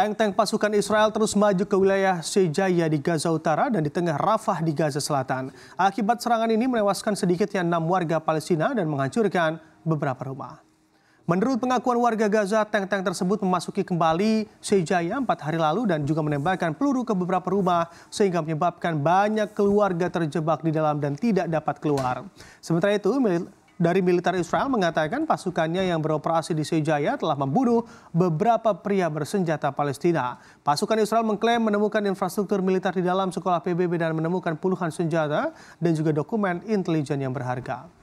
Tank-tank pasukan Israel terus maju ke wilayah Sejaya di Gaza Utara dan di tengah Rafah di Gaza Selatan. Akibat serangan ini menewaskan sedikitnya enam warga Palestina dan menghancurkan beberapa rumah. Menurut pengakuan warga Gaza, tank-tank tersebut memasuki kembali Sejaya empat hari lalu dan juga menembakkan peluru ke beberapa rumah sehingga menyebabkan banyak keluarga terjebak di dalam dan tidak dapat keluar. Sementara itu, dari militer Israel mengatakan pasukannya yang beroperasi di Sejaya telah membunuh beberapa pria bersenjata Palestina. Pasukan Israel mengklaim menemukan infrastruktur militer di dalam sekolah PBB dan menemukan puluhan senjata dan juga dokumen intelijen yang berharga.